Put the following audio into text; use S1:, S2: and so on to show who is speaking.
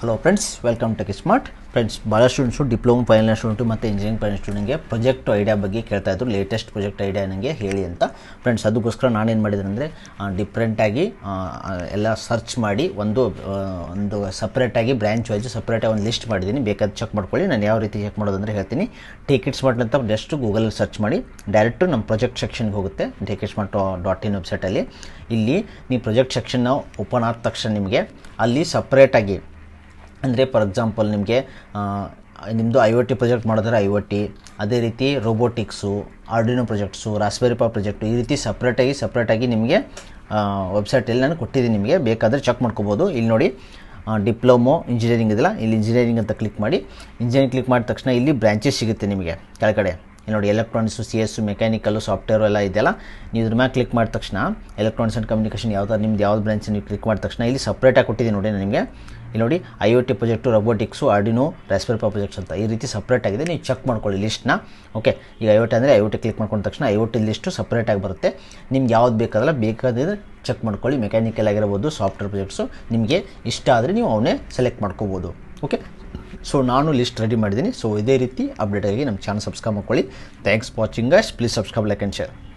S1: hello friends welcome tech smart friends ಭಾಳ students diploma final student ಮತ್ತು engineering final ಸ್ಟೂಡೆಂಟ್ಗೆ project idea ಬಗ್ಗೆ ಕೇಳ್ತಾ ಇದ್ರು ಲೇಟೆಸ್ಟ್ ಪ್ರೊಜೆಕ್ಟ್ ಐಡಿಯಾ ನನಗೆ ಹೇಳಿ ಅಂತ ಫ್ರೆಂಡ್ಸ್ ಅದಕ್ಕೋಸ್ಕರ ನಾನೇನು ಮಾಡಿದೆ ಅಂದರೆ ಡಿಫ್ರೆಂಟಾಗಿ ಎಲ್ಲ ಸರ್ಚ್ ಮಾಡಿ ಒಂದು ಒಂದು ಸಪ್ರೇಟಾಗಿ ಬ್ರ್ಯಾಂಚ್ ವೈಸ್ ಸಪ್ರೇಟಾಗಿ ಒಂದು ಲಿಸ್ಟ್ ಮಾಡಿದ್ದೀನಿ ಬೇಕಾದ ಚೆಕ್ ಮಾಡ್ಕೊಳ್ಳಿ ನಾನು ಯಾವ ರೀತಿ ಚೆಕ್ ಮಾಡೋದು ಅಂದರೆ ಹೇಳ್ತೀನಿ ಟಿಕೆಟ್ ಸ್ಮಾರ್ಟ್ ಅಂತ ಜಸ್ಟ್ ಗೂಗಲಲ್ಲಿ ಸರ್ಚ್ ಮಾಡಿ ಡೈರೆಕ್ಟು ನಮ್ಮ ಪ್ರೊಜೆಕ್ಟ್ ಸೆಕ್ಷನ್ಗೆ ಹೋಗುತ್ತೆ ಟಿಕೆಟ್ ಸ್ಮಾರ್ಟ್ ಡಾಟ್ ಇನ್ ವೆಬ್ಸೈಟಲ್ಲಿ ಇಲ್ಲಿ ನೀವು ಪ್ರೊಜೆಕ್ಟ್ ಸೆಕ್ಷನ್ನ ಓಪನ್ ಆದ ತಕ್ಷಣ ನಿಮಗೆ ಅಲ್ಲಿ ಸಪ್ರೇಟಾಗಿ ಅಂದರೆ ಫಾರ್ ಎಕ್ಸಾಂಪಲ್ ನಿಮಗೆ ನಿಮ್ಮದು ಐ ಒ ಟಿ ಪ್ರಾಜೆಕ್ಟ್ ಮಾಡಿದ್ರೆ ಐ ಒ ಟಿ ಅದೇ ರೀತಿ robotics Arduino projects Raspberry Pi project ಈ ರೀತಿ ಸಪ್ರೇಟಾಗಿ ಸಪ್ರೇಟಾಗಿ ನಿಮಗೆ ವೆಬ್ಸೈಟಲ್ಲಿ ನಾನು ಕೊಟ್ಟಿದ್ದೀನಿ ನಿಮಗೆ ಬೇಕಾದರೆ ಚೆಕ್ ಮಾಡ್ಕೋಬೋದು ಇಲ್ಲಿ ನೋಡಿ ಡಿಪ್ಲೊಮೊ ಇಂಜಿನಿಯರಿಂಗ್ ಇದೆಲ್ಲ ಇಲ್ಲಿ ಇಂಜಿನಿಯರಿಂಗ್ ಅಂತ ಕ್ಲಿಕ್ ಮಾಡಿ ಇಂಜಿನಿಯರಿಂಗ್ ಕ್ಲಿಕ್ ಮಾಡಿದ ತಕ್ಷಣ ಇಲ್ಲಿ ಬ್ರ್ಯಾಂಚಸ್ ಸಿಗುತ್ತೆ ನಿಮಗೆ ಕೆಳಗಡೆ ಇಲ್ಲಿ ನೋಡಿ electronics C S mechanical software ಎಲ್ಲ ಇದೆಯಲ್ಲ ನೀವು ಇದ್ರ ಮ್ಯಾಲೆ ಕ್ಲಿಕ್ ಮಾಡಿದ ತಕ್ಷಣ ಎಲೆಕ್ಟ್ರಾನಿಕ್ಸ್ ಆ್ಯಂಡ್ ಕಮ್ಯುನಿಕೇಷನ್ ಯಾವ್ದಾರು ನಿಮ್ದು ಯಾವ್ದು ಬ್ರಾಂಚ್ ನೀವು ಕ್ಲಿಕ್ ಮಾಡಿದ ತಕ್ಷಣ ಇಲ್ಲಿ ಸಪ್ರೇಟಾಗಿ ಕೊಟ್ಟಿದ್ದೀನಿ ನೋಡಿ ನಿಮಗೆ ಇಲ್ಲಿ ನೋಡಿ I O T project robotics Arduino Raspberry Pi projects ಅಂತ ಈ ರೀತಿ ಸಪ್ರೇಟ್ ಆಗಿದೆ ನೀವು ಚೆಕ್ ಮಾಡ್ಕೊಳ್ಳಿ ಲಿಸ್ಟ್ನ ಓಕೆ ಈಗ ಐ ಓ ಟಿ ಅಂದರೆ ಐ ಒ ಟಿ ಕ್ಲಿಕ್ ಮಾಡ್ಕೊಂಡ ತಕ್ಷಣ ಐ ಒ ಟಿ ಲಿಸ್ಟು ಸಪ್ರೇಟಾಗಿ ಬರುತ್ತೆ ನಿಮ್ಗೆ ಯಾವ್ದು ಬೇಕಾದ್ರೆ ಬೇಕಾದ್ರೆ ಚೆಕ್ ಮಾಡ್ಕೊಳ್ಳಿ ಮೆಕ್ಯಾನಿಕಲ್ ಆಗಿರ್ಬೋದು ಸಾಫ್ಟ್ವೇರ್ ಪ್ರೊಜೆಕ್ಟ್ಸು ನಿಮಗೆ ಇಷ್ಟ ಆದರೆ ನೀವು ಅವನ್ನೇ ಸೆಲೆಕ್ಟ್ ಮಾಡ್ಕೋಬೋದು ಓಕೆ ಸೊ ನಾನು ಲಿಸ್ಟ್ ರೆಡಿ ಮಾಡಿದ್ದೀನಿ ಸೊ ಇದೇ ರೀತಿ ಅಪ್ಡೇಟ್ ಆಗಿ ನಮ್ಮ ಚಾನಲ್ ಸಬ್ಸ್ಕ್ರೈಬ್ ಮಾಡ್ಕೊಳ್ಳಿ thanks watching guys please subscribe like and share